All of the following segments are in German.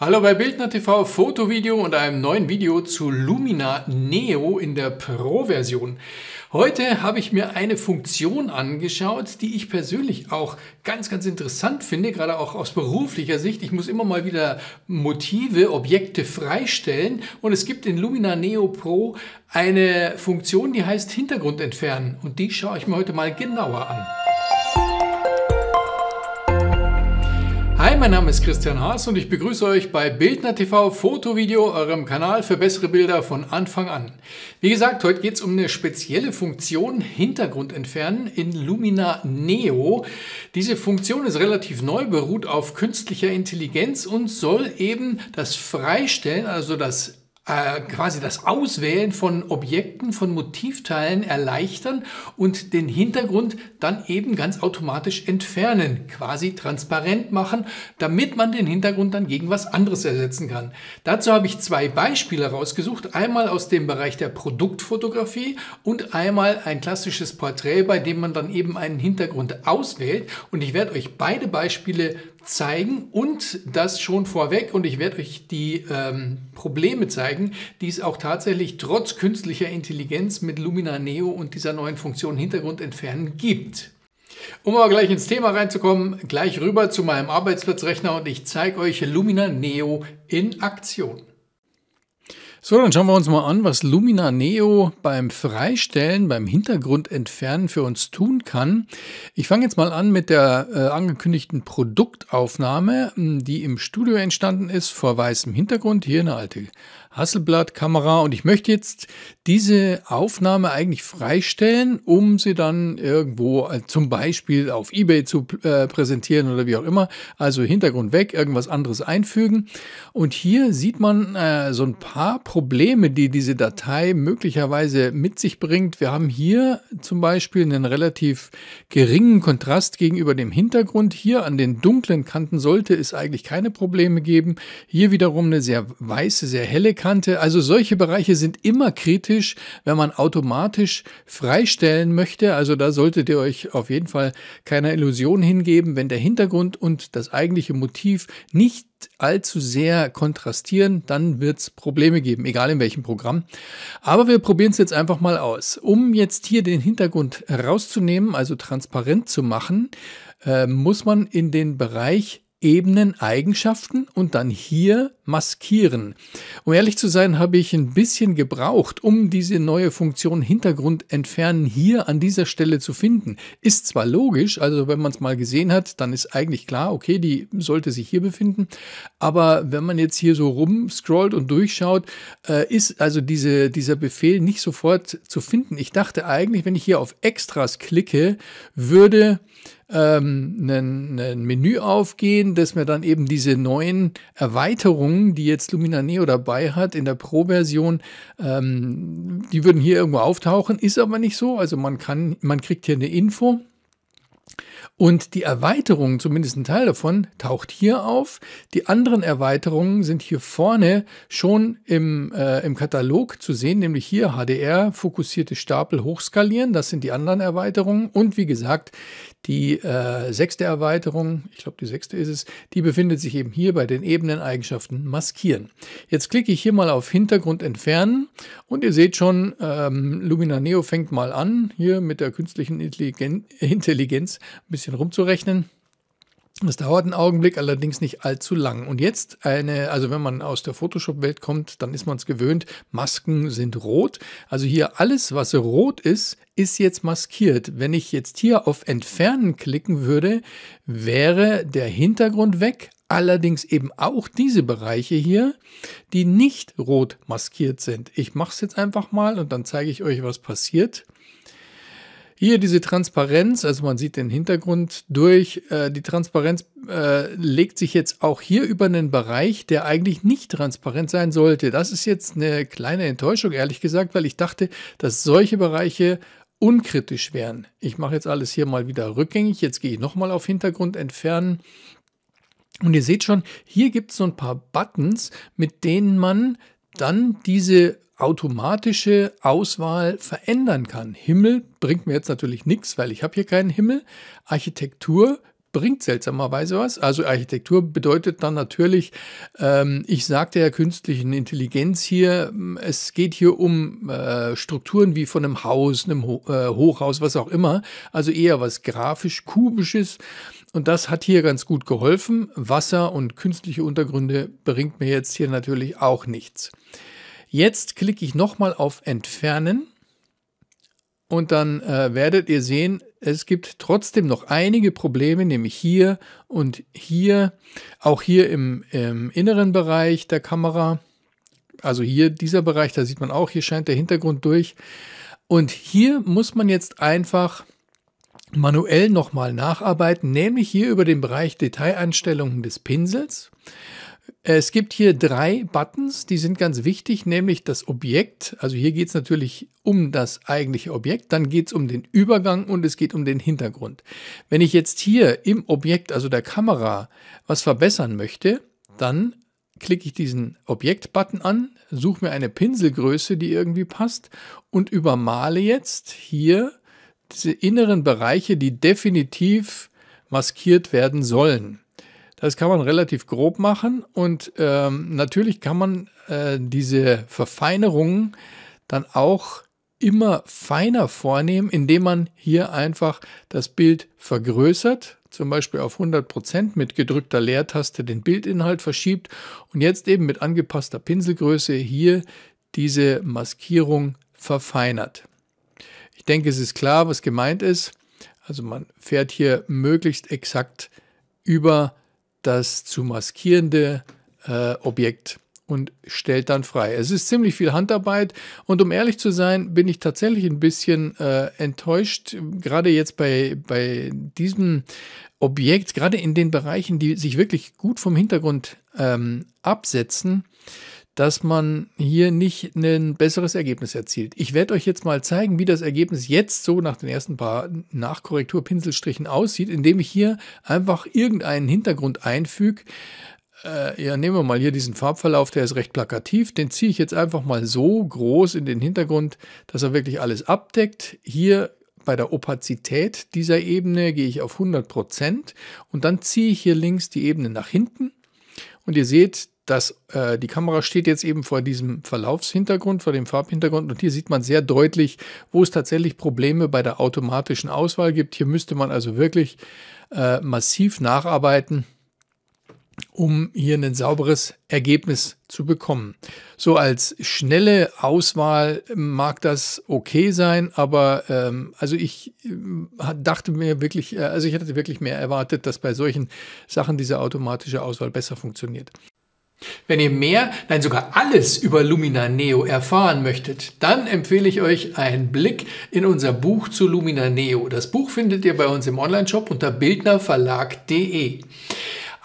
Hallo bei Bildner TV, Fotovideo und einem neuen Video zu Lumina Neo in der Pro-Version. Heute habe ich mir eine Funktion angeschaut, die ich persönlich auch ganz, ganz interessant finde, gerade auch aus beruflicher Sicht. Ich muss immer mal wieder Motive, Objekte freistellen und es gibt in Lumina Neo Pro eine Funktion, die heißt Hintergrund entfernen und die schaue ich mir heute mal genauer an. mein Name ist Christian Haas und ich begrüße euch bei Bildner TV Fotovideo, eurem Kanal für bessere Bilder von Anfang an. Wie gesagt, heute geht es um eine spezielle Funktion Hintergrund entfernen in Lumina Neo. Diese Funktion ist relativ neu, beruht auf künstlicher Intelligenz und soll eben das Freistellen, also das äh, quasi das Auswählen von Objekten, von Motivteilen erleichtern und den Hintergrund dann eben ganz automatisch entfernen, quasi transparent machen, damit man den Hintergrund dann gegen was anderes ersetzen kann. Dazu habe ich zwei Beispiele rausgesucht, einmal aus dem Bereich der Produktfotografie und einmal ein klassisches Porträt, bei dem man dann eben einen Hintergrund auswählt und ich werde euch beide Beispiele zeigen und das schon vorweg und ich werde euch die ähm, Probleme zeigen, die es auch tatsächlich trotz künstlicher Intelligenz mit Lumina Neo und dieser neuen Funktion Hintergrund entfernen gibt. Um aber gleich ins Thema reinzukommen, gleich rüber zu meinem Arbeitsplatzrechner und ich zeige euch Lumina Neo in Aktion. So, dann schauen wir uns mal an, was Lumina Neo beim Freistellen, beim Hintergrund entfernen für uns tun kann. Ich fange jetzt mal an mit der äh, angekündigten Produktaufnahme, die im Studio entstanden ist, vor weißem Hintergrund. Hier eine alte hasselblatt kamera und ich möchte jetzt diese Aufnahme eigentlich freistellen, um sie dann irgendwo äh, zum Beispiel auf Ebay zu äh, präsentieren oder wie auch immer. Also Hintergrund weg, irgendwas anderes einfügen. Und hier sieht man äh, so ein paar Probleme, die diese Datei möglicherweise mit sich bringt. Wir haben hier zum Beispiel einen relativ geringen Kontrast gegenüber dem Hintergrund. Hier an den dunklen Kanten sollte es eigentlich keine Probleme geben. Hier wiederum eine sehr weiße, sehr helle Kante. Fahrerkante. Also solche Bereiche sind immer kritisch, wenn man automatisch freistellen möchte. Also da solltet ihr euch auf jeden Fall keiner Illusion hingeben, wenn der Hintergrund und das eigentliche Motiv nicht allzu sehr kontrastieren, dann wird es Probleme geben, egal in welchem Programm. Aber wir probieren es jetzt einfach mal aus. Um jetzt hier den Hintergrund rauszunehmen, also transparent zu machen, äh, muss man in den Bereich Ebenen Eigenschaften und dann hier maskieren. Um ehrlich zu sein, habe ich ein bisschen gebraucht, um diese neue Funktion Hintergrund entfernen hier an dieser Stelle zu finden. Ist zwar logisch, also wenn man es mal gesehen hat, dann ist eigentlich klar, okay, die sollte sich hier befinden, aber wenn man jetzt hier so rumscrollt und durchschaut, äh, ist also diese, dieser Befehl nicht sofort zu finden. Ich dachte eigentlich, wenn ich hier auf Extras klicke, würde ähm, ein, ein Menü aufgehen, dass mir dann eben diese neuen Erweiterungen, die jetzt Lumina Neo dabei hat in der Pro-Version, ähm, die würden hier irgendwo auftauchen, ist aber nicht so. Also man kann, man kriegt hier eine Info und die Erweiterung, zumindest ein Teil davon, taucht hier auf. Die anderen Erweiterungen sind hier vorne schon im, äh, im Katalog zu sehen, nämlich hier HDR, fokussierte Stapel hochskalieren. Das sind die anderen Erweiterungen. Und wie gesagt, die äh, sechste Erweiterung, ich glaube die sechste ist es, die befindet sich eben hier bei den Ebeneneigenschaften maskieren. Jetzt klicke ich hier mal auf Hintergrund entfernen und ihr seht schon, ähm, Lumina Neo fängt mal an, hier mit der künstlichen Intelligenz ein bisschen bisschen rumzurechnen. Das dauert einen Augenblick, allerdings nicht allzu lang. Und jetzt eine, also wenn man aus der Photoshop-Welt kommt, dann ist man es gewöhnt, Masken sind rot. Also hier alles, was rot ist, ist jetzt maskiert. Wenn ich jetzt hier auf Entfernen klicken würde, wäre der Hintergrund weg, allerdings eben auch diese Bereiche hier, die nicht rot maskiert sind. Ich mache es jetzt einfach mal und dann zeige ich euch, was passiert. Hier diese Transparenz, also man sieht den Hintergrund durch. Äh, die Transparenz äh, legt sich jetzt auch hier über einen Bereich, der eigentlich nicht transparent sein sollte. Das ist jetzt eine kleine Enttäuschung, ehrlich gesagt, weil ich dachte, dass solche Bereiche unkritisch wären. Ich mache jetzt alles hier mal wieder rückgängig. Jetzt gehe ich nochmal auf Hintergrund entfernen. Und ihr seht schon, hier gibt es so ein paar Buttons, mit denen man dann diese automatische Auswahl verändern kann. Himmel bringt mir jetzt natürlich nichts, weil ich habe hier keinen Himmel. Architektur bringt seltsamerweise was. Also Architektur bedeutet dann natürlich, ähm, ich sagte ja künstlichen Intelligenz hier, es geht hier um äh, Strukturen wie von einem Haus, einem Ho äh, Hochhaus, was auch immer. Also eher was grafisch-kubisches. Und das hat hier ganz gut geholfen. Wasser und künstliche Untergründe bringt mir jetzt hier natürlich auch nichts. Jetzt klicke ich nochmal auf Entfernen und dann äh, werdet ihr sehen, es gibt trotzdem noch einige Probleme, nämlich hier und hier, auch hier im, im inneren Bereich der Kamera. Also hier dieser Bereich, da sieht man auch, hier scheint der Hintergrund durch. Und hier muss man jetzt einfach manuell nochmal nacharbeiten, nämlich hier über den Bereich Detaileinstellungen des Pinsels. Es gibt hier drei Buttons, die sind ganz wichtig, nämlich das Objekt. Also hier geht es natürlich um das eigentliche Objekt, dann geht es um den Übergang und es geht um den Hintergrund. Wenn ich jetzt hier im Objekt, also der Kamera, was verbessern möchte, dann klicke ich diesen Objekt-Button an, suche mir eine Pinselgröße, die irgendwie passt und übermale jetzt hier diese inneren Bereiche, die definitiv maskiert werden sollen. Das kann man relativ grob machen und ähm, natürlich kann man äh, diese Verfeinerungen dann auch immer feiner vornehmen, indem man hier einfach das Bild vergrößert, zum Beispiel auf 100% mit gedrückter Leertaste den Bildinhalt verschiebt und jetzt eben mit angepasster Pinselgröße hier diese Maskierung verfeinert. Ich denke, es ist klar, was gemeint ist. Also man fährt hier möglichst exakt über das zu maskierende äh, Objekt und stellt dann frei. Es ist ziemlich viel Handarbeit und um ehrlich zu sein, bin ich tatsächlich ein bisschen äh, enttäuscht, gerade jetzt bei, bei diesem Objekt, gerade in den Bereichen, die sich wirklich gut vom Hintergrund ähm, absetzen dass man hier nicht ein besseres Ergebnis erzielt. Ich werde euch jetzt mal zeigen, wie das Ergebnis jetzt so nach den ersten paar Nachkorrekturpinselstrichen aussieht, indem ich hier einfach irgendeinen Hintergrund einfüge. Äh, ja, nehmen wir mal hier diesen Farbverlauf, der ist recht plakativ. Den ziehe ich jetzt einfach mal so groß in den Hintergrund, dass er wirklich alles abdeckt. Hier bei der Opazität dieser Ebene gehe ich auf 100% und dann ziehe ich hier links die Ebene nach hinten und ihr seht, dass äh, die Kamera steht jetzt eben vor diesem Verlaufshintergrund, vor dem Farbhintergrund und hier sieht man sehr deutlich, wo es tatsächlich Probleme bei der automatischen Auswahl gibt. Hier müsste man also wirklich äh, massiv nacharbeiten, um hier ein sauberes Ergebnis zu bekommen. So als schnelle Auswahl mag das okay sein, aber ähm, also ich äh, dachte mir wirklich, äh, also ich hatte wirklich mehr erwartet, dass bei solchen Sachen diese automatische Auswahl besser funktioniert. Wenn ihr mehr, nein sogar alles über Lumina Neo erfahren möchtet, dann empfehle ich euch einen Blick in unser Buch zu Lumina Neo. Das Buch findet ihr bei uns im Onlineshop unter bildnerverlag.de.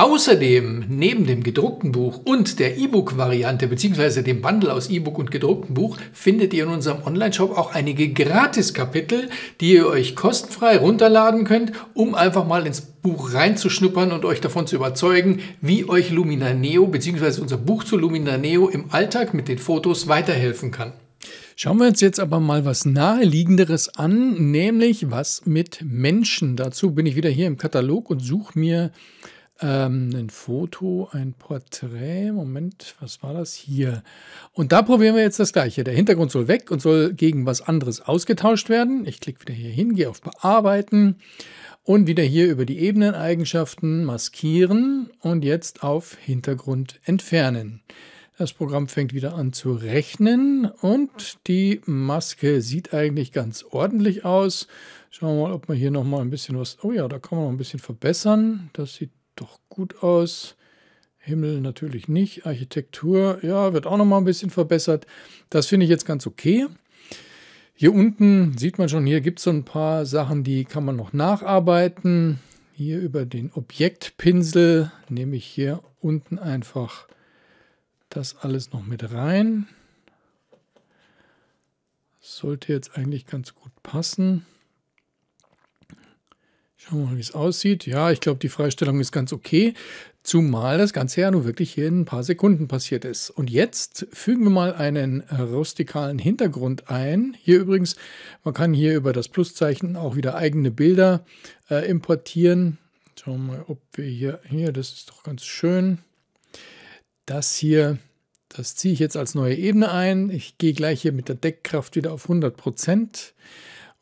Außerdem neben dem gedruckten Buch und der E-Book-Variante beziehungsweise dem Bundle aus E-Book und gedrucktem Buch findet ihr in unserem Online-Shop auch einige Gratis-Kapitel, die ihr euch kostenfrei runterladen könnt, um einfach mal ins Buch reinzuschnuppern und euch davon zu überzeugen, wie euch Lumina Neo beziehungsweise unser Buch zu Lumina Neo im Alltag mit den Fotos weiterhelfen kann. Schauen wir uns jetzt aber mal was Naheliegenderes an, nämlich was mit Menschen. Dazu bin ich wieder hier im Katalog und suche mir ähm, ein Foto, ein Porträt. Moment, was war das hier? Und da probieren wir jetzt das gleiche. Der Hintergrund soll weg und soll gegen was anderes ausgetauscht werden. Ich klicke wieder hier hin, gehe auf Bearbeiten und wieder hier über die Ebeneneigenschaften maskieren und jetzt auf Hintergrund entfernen. Das Programm fängt wieder an zu rechnen und die Maske sieht eigentlich ganz ordentlich aus. Schauen wir mal, ob man hier nochmal ein bisschen was... Oh ja, da kann man noch ein bisschen verbessern. Das sieht doch gut aus. Himmel natürlich nicht. Architektur, ja, wird auch noch mal ein bisschen verbessert. Das finde ich jetzt ganz okay. Hier unten sieht man schon, hier gibt es so ein paar Sachen, die kann man noch nacharbeiten. Hier über den Objektpinsel nehme ich hier unten einfach das alles noch mit rein. Sollte jetzt eigentlich ganz gut passen. Schauen wir mal, wie es aussieht. Ja, ich glaube, die Freistellung ist ganz okay, zumal das Ganze ja nur wirklich hier in ein paar Sekunden passiert ist. Und jetzt fügen wir mal einen äh, rustikalen Hintergrund ein. Hier übrigens, man kann hier über das Pluszeichen auch wieder eigene Bilder äh, importieren. Schauen wir mal, ob wir hier, hier, das ist doch ganz schön. Das hier, das ziehe ich jetzt als neue Ebene ein. Ich gehe gleich hier mit der Deckkraft wieder auf 100%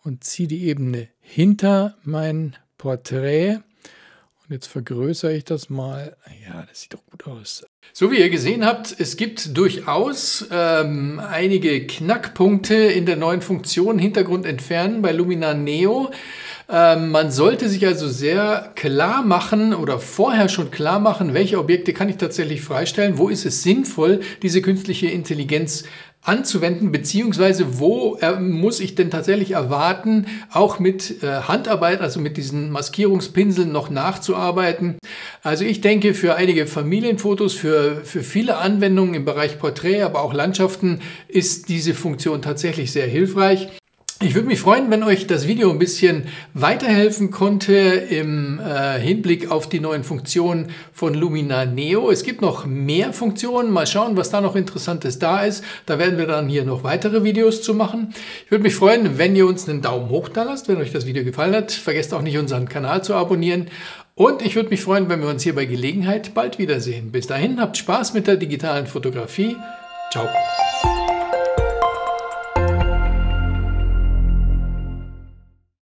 und ziehe die Ebene hinter mein Porträt. Und jetzt vergrößere ich das mal. Ja, das sieht doch gut aus. So wie ihr gesehen habt, es gibt durchaus ähm, einige Knackpunkte in der neuen Funktion Hintergrund entfernen bei Lumina Neo. Ähm, man sollte sich also sehr klar machen oder vorher schon klar machen, welche Objekte kann ich tatsächlich freistellen, wo ist es sinnvoll, diese künstliche Intelligenz anzuwenden, beziehungsweise wo äh, muss ich denn tatsächlich erwarten, auch mit äh, Handarbeit, also mit diesen Maskierungspinseln noch nachzuarbeiten. Also ich denke, für einige Familienfotos, für, für viele Anwendungen im Bereich Porträt, aber auch Landschaften ist diese Funktion tatsächlich sehr hilfreich. Ich würde mich freuen, wenn euch das Video ein bisschen weiterhelfen konnte im äh, Hinblick auf die neuen Funktionen von Lumina Neo. Es gibt noch mehr Funktionen. Mal schauen, was da noch Interessantes da ist. Da werden wir dann hier noch weitere Videos zu machen. Ich würde mich freuen, wenn ihr uns einen Daumen hoch da lasst, wenn euch das Video gefallen hat. Vergesst auch nicht, unseren Kanal zu abonnieren. Und ich würde mich freuen, wenn wir uns hier bei Gelegenheit bald wiedersehen. Bis dahin, habt Spaß mit der digitalen Fotografie. Ciao.